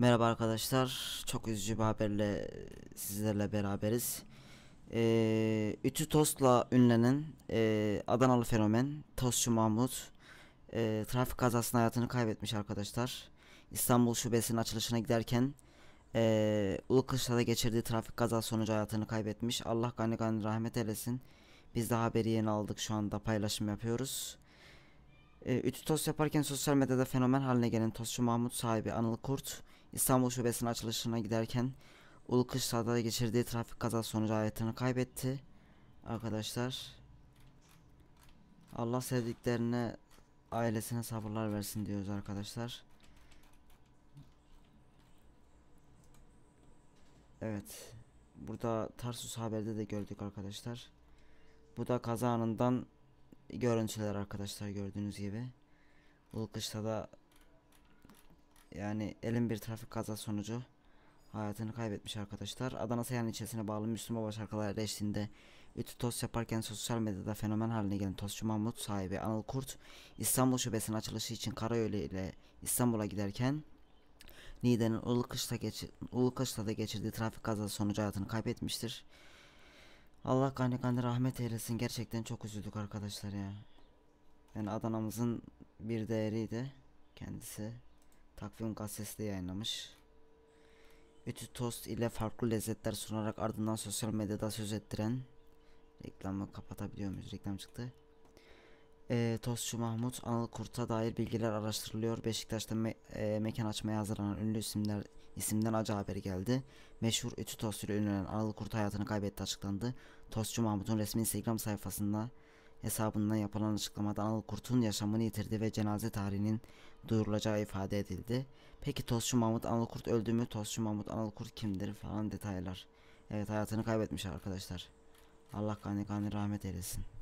Merhaba arkadaşlar. Çok üzücü bir haberle sizlerle beraberiz. Ee, Ütü Tos'la ünlenen e, Adanalı fenomen Tosçu Mahmut e, trafik kazasında hayatını kaybetmiş arkadaşlar. İstanbul Şubesi'nin açılışına giderken e, Ulukışla'da geçirdiği trafik kazası sonucu hayatını kaybetmiş. Allah gani gani rahmet eylesin. Biz de haberi yeni aldık şu anda paylaşım yapıyoruz. E, Ütü Tos yaparken sosyal medyada fenomen haline gelen Tosçu Mahmut sahibi Anıl Kurt İstanbul Şubesi'nin açılışına giderken Ulukışlar'da geçirdiği trafik kazası sonucu hayatını kaybetti. Arkadaşlar Allah sevdiklerine ailesine sabırlar versin diyoruz arkadaşlar. Evet. Burada Tarsus haberde de gördük arkadaşlar. Bu da kaza anından görüntüler arkadaşlar gördüğünüz gibi. Ulukış'ta da yani elin bir trafik kazası sonucu hayatını kaybetmiş arkadaşlar. Adana Seyhan ilçesine bağlı Müslüm Babaş eşliğinde ütü tost yaparken sosyal medyada fenomen haline gelen tostçu Mahmut sahibi Anıl Kurt İstanbul şubesinin açılışı için Karayolu ile İstanbul'a giderken Niğde'nin Ulukış'ta, geçir, Ulukış'ta geçirdiği trafik kazası sonucu hayatını kaybetmiştir. Allah kani kani rahmet eylesin. Gerçekten çok üzüldük arkadaşlar ya. Yani Adana'mızın bir değeriydi kendisi. Takvim gazetesi yayınlamış. Ütü tost ile farklı lezzetler sunarak ardından sosyal medyada söz ettiren reklamı kapatabiliyor muyuz? Reklam çıktı. E, Tostçu Mahmut Anıl Kurt'a dair bilgiler araştırılıyor. Beşiktaş'ta me- e, mekan açmaya hazırlanan ünlü isimler isimden acı haberi geldi. Meşhur ütü tostuyla ünlenen Anıl Kurt hayatını kaybetti açıklandı. Tostçu Mahmut'un resmi Instagram sayfasında hesabından yapılan açıklamada Anıl Kurt'un yaşamını yitirdi ve cenaze tarihinin duyurulacağı ifade edildi. Peki Tosçu Mahmut Anıl Kurt öldü mü? Tosçu Mahmut Anıl Kurt kimdir falan detaylar. Evet hayatını kaybetmiş arkadaşlar. Allah kani kani rahmet eylesin.